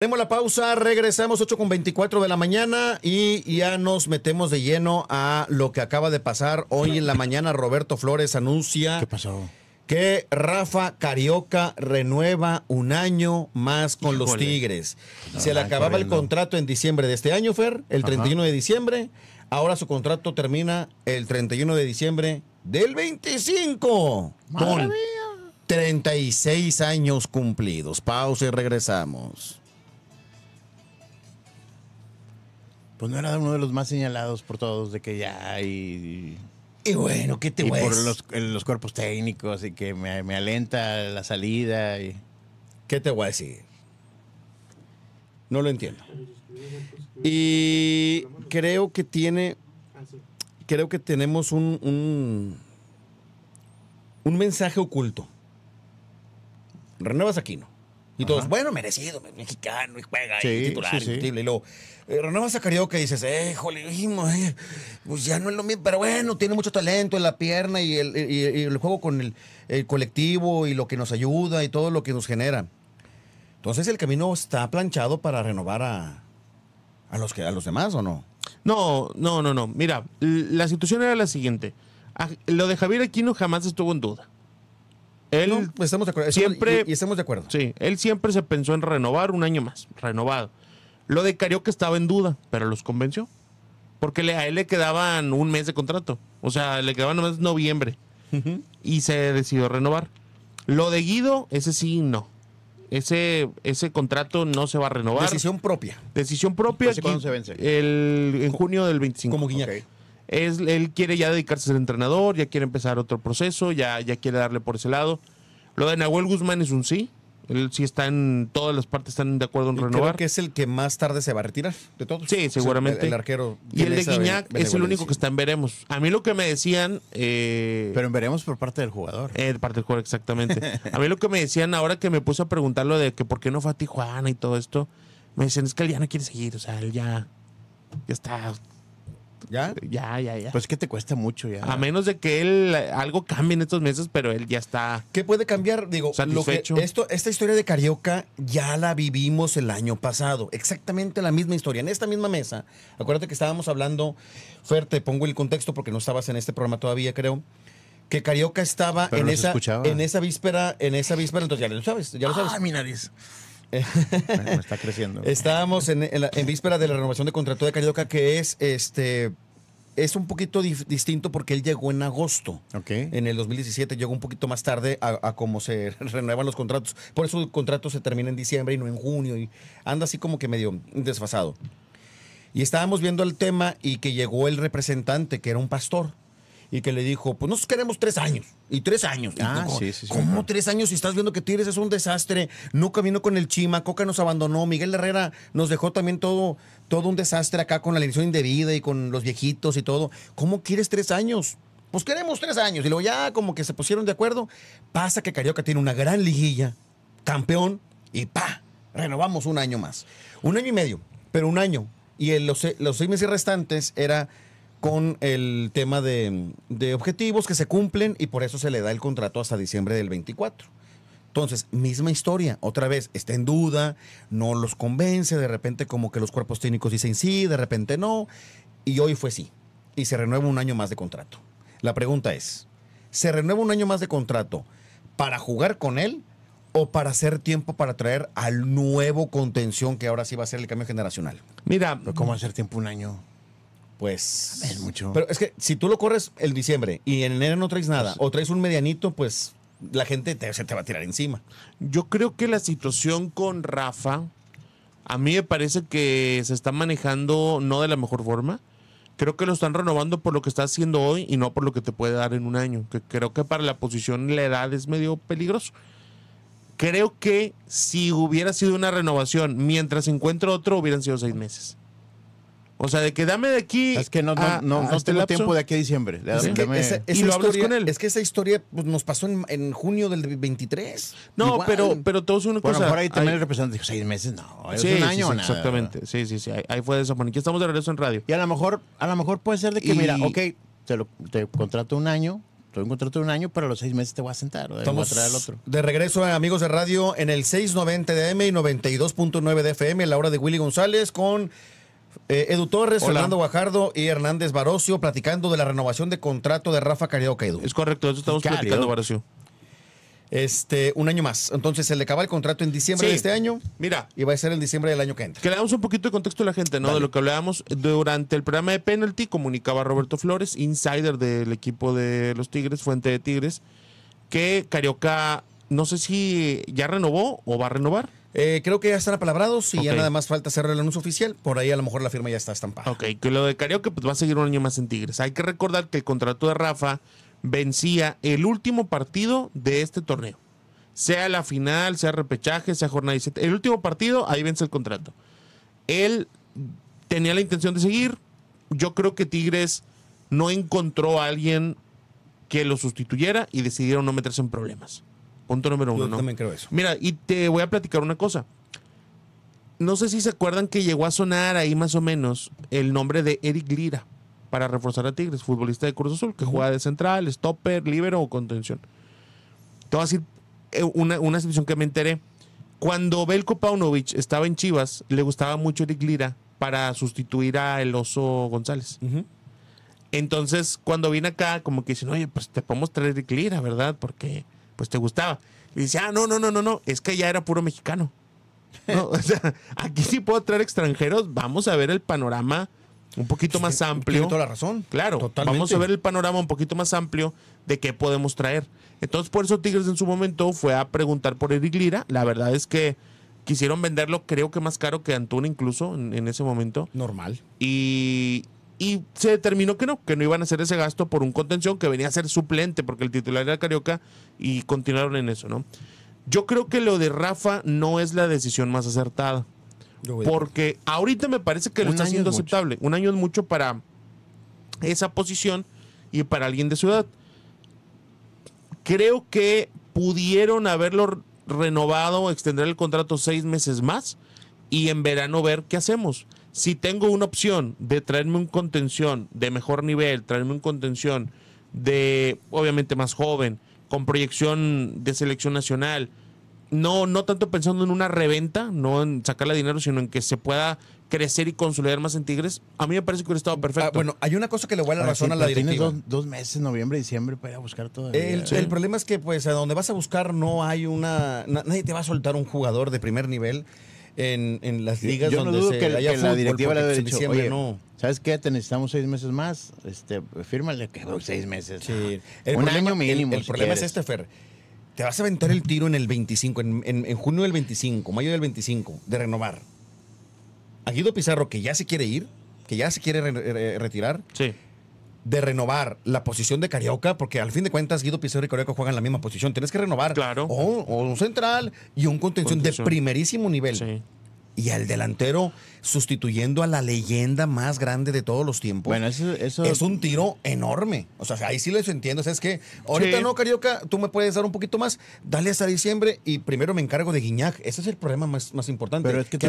Tenemos la pausa, regresamos 8 con 24 de la mañana y ya nos metemos de lleno a lo que acaba de pasar. Hoy en la mañana Roberto Flores anuncia que Rafa Carioca renueva un año más con los Tigres. Se le acababa el contrato en diciembre de este año, Fer, el 31 de diciembre. Ahora su contrato termina el 31 de diciembre del 25. Madre con 36 años cumplidos. Pausa y regresamos. pues no era uno de los más señalados por todos de que ya y... Y bueno, ¿qué te y por eh, los, cuerpos técnicos y que me, me, alenta la salida. Y... ¿Qué te voy a decir? No lo entiendo. Y creo que tiene. Creo que tenemos un, un, un mensaje oculto. Renuevas Aquino. Y todos, bueno, merecido, mexicano, y juega, y titular, y luego, eh, Renueva que dices, eh, jolín, pues ya no es lo mismo, pero bueno, tiene mucho talento en la pierna y el, juego con el, colectivo y lo que nos ayuda y todo lo que nos genera. Entonces el camino está planchado para renovar a, los, a los demás, ¿o no? No, no, no, no. Mira, la situación era la siguiente. Lo de Javier Aquino jamás estuvo en duda. Él, pues estamos siempre, y, estamos de acuerdo. Sí, él siempre se pensó en renovar un año más, renovado. Lo de Carioca estaba en duda, pero los convenció. Porque a él le quedaban un mes de contrato. O sea, le quedaban nomás noviembre. Y se decidió renovar. Lo de Guido, ese sí, no. Ese, ese contrato no se va a renovar. Decisión propia. Decisión propia. Pues, se vence? El, en junio del 25. Como él quiere ya dedicarse al entrenador, ya quiere empezar otro proceso, ya, ya quiere darle por ese lado. Lo de Nahuel Guzmán es un sí. Él sí está en todas las partes, están de acuerdo en renovar. Creo que es el que más tarde se va a retirar de todo. Sí, seguramente. el, arquero. Y el de Guiñac es el único que está en veremos. A mí lo que me decían. Eh, Pero en veremos por parte del jugador. Eh, de parte del jugador, exactamente. a mí lo que me decían ahora que me puse a preguntar lo de que por qué no fue a Tijuana y todo esto, me decían, es que él ya no quiere seguir, o sea, él ya está ¿Ya? Ya, ya, ya. Pues que te cuesta mucho ya. A menos de que él algo cambie en estos meses, pero él ya está. ¿Qué puede cambiar? Digo, satisfecho. esto, esta historia de Carioca ya la vivimos el año pasado. Exactamente la misma historia. En esta misma mesa, acuérdate que estábamos hablando, fuerte. pongo el contexto porque no estabas en este programa todavía, creo que Carioca estaba en esa, en esa víspera, en esa víspera, entonces ya lo sabes, ya lo sabes. Ah, mi nariz está creciendo. Estábamos en, víspera de la renovación de contrato de Carioca, que es este. Es un poquito distinto porque él llegó en agosto. En el 2017 llegó un poquito más tarde a, cómo se renuevan los contratos. Por eso el contrato se termina en diciembre y no en junio. Y anda así como que medio desfasado. Y estábamos viendo el tema y que llegó el representante, que era un pastor y que le dijo, pues nos queremos tres años. Y tres años. Ah, sí, sí, sí, ¿Cómo tres años si estás viendo que Tigres es un desastre? No caminó con el Chima, Coca nos abandonó, Miguel Herrera nos dejó también todo, todo un desastre acá con la elección indebida y con los viejitos y todo. ¿Cómo quieres tres años? Pues queremos tres años. Y luego ya como que se pusieron de acuerdo. Pasa que Carioca tiene una gran liguilla, campeón, y pa, renovamos un año más. Un año y medio, pero un año. Y los, los seis meses restantes era con el tema de, de, objetivos que se cumplen y por eso se le da el contrato hasta diciembre del 24. Entonces, misma historia, otra vez, está en duda, no los convence, de repente como que los cuerpos técnicos dicen sí, de repente no, y hoy fue sí, y se renueva un año más de contrato. La pregunta es, ¿se renueva un año más de contrato para jugar con él o para hacer tiempo para traer al nuevo contención que ahora sí va a ser el cambio generacional? Mira, ¿cómo hacer tiempo un año? pues. mucho. Pero es que si tú lo corres el diciembre y en enero no traes nada, pues- o traes un medianito, pues la gente se te va a tirar encima. Yo creo que la situación con Rafa, a mí me parece que se está manejando no de la mejor forma. Creo que lo están renovando por lo que está haciendo hoy y no por lo que te puede dar en un año. Que creo que para la posición la edad es medio peligroso. Creo que si hubiera sido una renovación mientras encuentro otro, hubieran sido seis meses. O sea, de que dame de aquí. Es que no, no, este tengo tiempo de aquí a diciembre. Es y lo historia, con él. Es que esa historia pues, nos pasó en, en, junio del 23. No, pero, todos una cosa. Bueno, por ahí también el representante dijo seis meses, no. Sí, es un año, sí, sí, nada, Exactamente. Sí, sí, sí. Ahí, fue de esa manera. Aquí estamos de regreso en radio. Y a lo mejor, a lo mejor puede ser de que, mira, ok, te, contrato un año, te un contrato de un año, pero a los seis meses te voy a sentar. Estamos voy a traer al otro. De regreso eh, Amigos de Radio en el 690 de M y 92.9 de FM, la hora de Willy González con eh, Edu Torres, Fernando Guajardo y Hernández Barocio platicando de la renovación de contrato de Rafa Carioca, Edu. Es correcto, estamos platicando, Barocio. Este, un año más. Entonces se le acaba el contrato en diciembre de este año. Mira. Y va a ser en diciembre del año que entra. Que le damos un poquito de contexto a la gente, ¿no? De lo que hablábamos durante el programa de penalty, comunicaba Roberto Flores, insider del equipo de los Tigres, fuente de Tigres, que Carioca, no sé si ya renovó o va a renovar. Eh, creo que ya están apalabrados y ya nada más falta cerrar el anuncio oficial. Por ahí a lo mejor la firma ya está estampada. Ok, que lo de Carioca pues, va a seguir un año más en Tigres. Hay que recordar que el contrato de Rafa vencía el último partido de este torneo. Sea la final, sea repechaje, sea jornada 17. El último partido, ahí vence el contrato. Él tenía la intención de seguir. Yo creo que Tigres no encontró a alguien que lo sustituyera y decidieron no meterse en problemas. Punto número uno. Yo también creo eso. Mira, y te voy a platicar una cosa. No sé si se acuerdan que llegó a sonar ahí más o menos el nombre de Eric Lira para reforzar a Tigres, futbolista de Cruz Azul, que juega de central, stopper, libero o contención. Te voy a decir eh, una, situación que me enteré. Cuando Belko Paunovic estaba en Chivas, le gustaba mucho Eric Lira para sustituir a El Oso González. Entonces, cuando viene acá, como que dicen, oye, pues te podemos traer Eric Lira, ¿verdad? Porque pues te gustaba. Y dice, ah, no, no, no, no, no, es que ya era puro mexicano. o sea, aquí sí puedo traer extranjeros, vamos a ver el panorama un poquito más amplio. Tiene toda la razón. Claro, Totalmente. vamos a ver el panorama un poquito más amplio de qué podemos traer. Entonces, por eso Tigres en su momento fue a preguntar por Eric Lira. La verdad es que quisieron venderlo, creo que más caro que Antuna incluso en ese momento. Normal. Y, y se determinó que no, que no iban a hacer ese gasto por un contención que venía a ser suplente porque el titular era Carioca y continuaron en eso, ¿no? Yo creo que lo de Rafa no es la decisión más acertada. Porque ahorita me parece que lo está siendo aceptable. Un año es mucho para esa posición y para alguien de su edad. Creo que pudieron haberlo renovado, extender el contrato seis meses más y en verano ver qué hacemos si tengo una opción de traerme un contención de mejor nivel, traerme un contención de obviamente más joven, con proyección de selección nacional, no, no tanto pensando en una reventa, no en sacarle dinero, sino en que se pueda crecer y consolidar más en Tigres, a mí me parece que hubiera estado ah, perfecto. bueno, hay una cosa que le voy ah, a la razón a la directiva. dos, meses, noviembre, diciembre, para ir a buscar todo. El, el, problema es que, pues, a donde vas a buscar no hay una... Nadie te va a soltar un jugador de primer nivel en, en las ligas yo, no dudo que, la directiva le haya Oye, no. ¿sabes qué? Te necesitamos seis meses más. Este, fírmale que seis meses. Sí. El Un año mínimo. El, problema es este, Fer. Te vas a aventar el tiro en el 25, en, en, junio del 25, mayo del 25, de renovar. A Pizarro, que ya se quiere ir, que ya se quiere retirar. Sí de renovar la posición de Carioca, porque al fin de cuentas Guido Pizarro y Carioca juegan la misma posición. Tienes que renovar claro. o, un central y un contención, de primerísimo nivel. Y al delantero sustituyendo a la leyenda más grande de todos los tiempos. Bueno, eso, es un tiro enorme. O sea, ahí sí les entiendo. O sea, es que ahorita no, Carioca, tú me puedes dar un poquito más. Dale hasta diciembre y primero me encargo de Guiñac. Ese es el problema más, importante. Pero que,